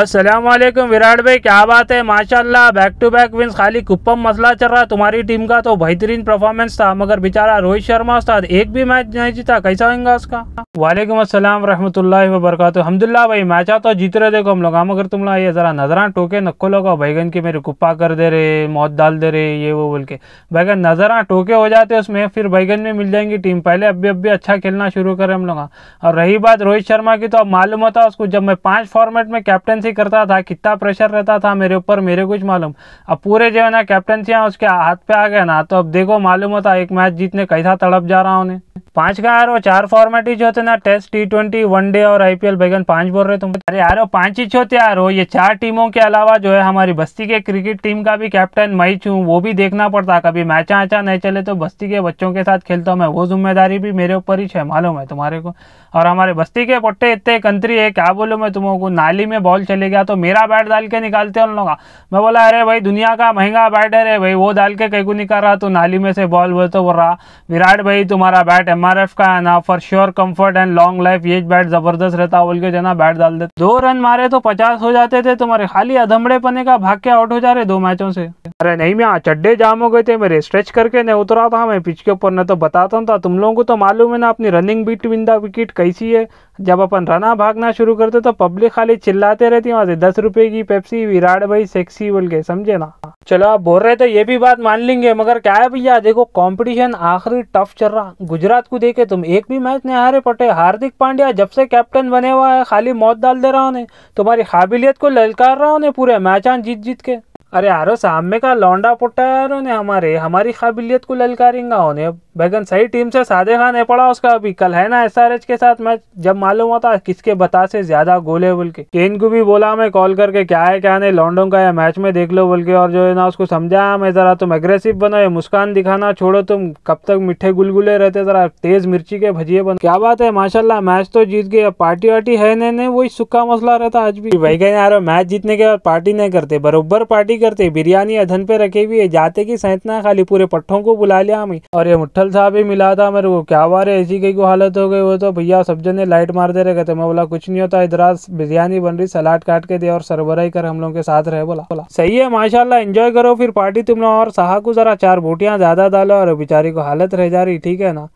अस्सलाम वालेकुम विराट भाई क्या बात है माशाल्लाह बैक टू बैक विंस खाली कुप्पम मसला चल रहा तुम्हारी टीम का तो बेहतरीन परफॉर्मेंस था मगर बेचारा रोहित शर्मा उस्ताद एक भी मैच नहीं जीता कैसा होगा उसका वालेकुम असलम रहमतुल्लाह वबरकत हमदुल्ला भाई मैच तो जीत रहे देखो हम लोग मगर तुम लोग ये जरा नजरा टोके नक्को लोग बैगन की मेरे कुप्पा कर दे रहे मौत डाल दे रहे ये वो बोल के बैगन नजरा टोके हो जाते उसमें फिर बैगन में मिल जाएंगी टीम पहले अभी अभी अच्छा खेलना शुरू करें हम लोग और रही बात रोहित शर्मा की तो अब मालूम होता उसको जब मैं पाँच फॉर्मेट में कैप्टन कैप्टनसी करता था कितना प्रेशर रहता था मेरे ऊपर मेरे कुछ मालूम अब पूरे जो है ना कैप्टनसियाँ उसके हाथ पे आ गया ना तो अब देखो मालूम होता एक मैच जीतने कैसा तड़प जा रहा उन्हें पांच का रहा हो चार फॉर्मेट ही जो होते ना टेस्ट टी ट्वेंटी वनडे और आईपीएल बैगन पांच बोल रहे तुम अरे यार वो पांच ही होते रहे हो ये चार टीमों के अलावा जो है हमारी बस्ती के क्रिकेट टीम का भी कैप्टन मैं हूँ वो भी देखना पड़ता कभी मैचा आचा नहीं चले तो बस्ती के बच्चों के साथ खेलता हूँ मैं वो जिम्मेदारी भी मेरे ऊपर ही है मालूम है तुम्हारे को और हमारे बस्ती के पट्टे इतने कंत्री है क्या बोलो मैं तुमों को नाली में बॉल चले गया तो मेरा बैट डाल के निकालते हैं उन लोग मैं बोला अरे भाई दुनिया का महंगा बैटर है भाई वो डाल के कहीं को निकाल रहा तो नाली में से बॉल बोल तो बोल रहा विराट भाई तुम्हारा बैट एम आर एफ का है ना for sure comfort and long life ये बैट जबरदस्त रहता बोल के जो ना बैट डाल देते दो रन मारे तो पचास हो जाते थे तुम्हारे खाली अधमड़े पने का भाग के आउट हो जा रहे दो मैचों से अरे नहीं तो मैं चड्डे जाम हो गए थे मेरे स्ट्रेच करके नहीं उतरा था मैं पिच के ऊपर न तो बताता था तुम लोगों को तो मालूम है ना अपनी रनिंग बिटवीन द विकेट कैसी है जब अपन रना भागना शुरू करते तो पब्लिक खाली चिल्लाते रहती है वहाँ से दस रुपये की पेप्सी विराट भाई सेक्सी बोल के समझे ना चलो आप बोल रहे तो ये भी बात मान लेंगे मगर क्या है भैया देखो कंपटीशन आखिरी टफ चल रहा गुजरात को देखे तुम एक भी मैच नहीं हारे पटे हार्दिक पांड्या जब से कैप्टन बने हुआ है खाली मौत डाल दे रहा उन्हें तुम्हारी काबिलियत को ललकार रहा उन्हें पूरे मैचान जीत जीत के अरे यारो सामने का लौंडा यारो ने हमारे हमारी काबिलियत को ललकारेंगा उन्हें बैगन सही टीम से सादे खान है पड़ा उसका अभी कल है ना एस के साथ मैच जब मालूम होता किसके बता से ज्यादा गोले बोल के केन को भी बोला मैं कॉल करके क्या है क्या नहीं लौंडों का या मैच में देख लो बोल के और जो है ना उसको समझा मैं जरा तुम एग्रेसिव बनो ये मुस्कान दिखाना छोड़ो तुम कब तक मिठे गुलगुले रहते जरा तेज मिर्ची के भजिए बनो क्या बात है माशाला मैच तो जीत गए पार्टी वार्टी है नहीं नहीं वही सुखा मसला रहता आज भी बैगन यारो मैच जीतने के बाद पार्टी नहीं करते बरबर पार्टी करते बिरयानी अधन पे रखे हुए जाते की सहतना खाली पूरे पट्ठों को बुला लिया हमें और ये मुठल साहब ही मिला था मेरे को क्या बार ऐसी कई को हालत हो गई वो तो भैया सब जने लाइट मार दे रहे थे मैं बोला कुछ नहीं होता इधराज बिरयानी बन रही सलाद काट के दे और सरबराई कर हम लोग के साथ रहे बोला बोला सही है माशाला एंजॉय करो फिर पार्टी तुम लोग और साहा को जरा चार बोटियाँ ज्यादा डालो और बेचारी को हालत रह जा रही ठीक है ना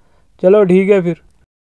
चलो ठीक है फिर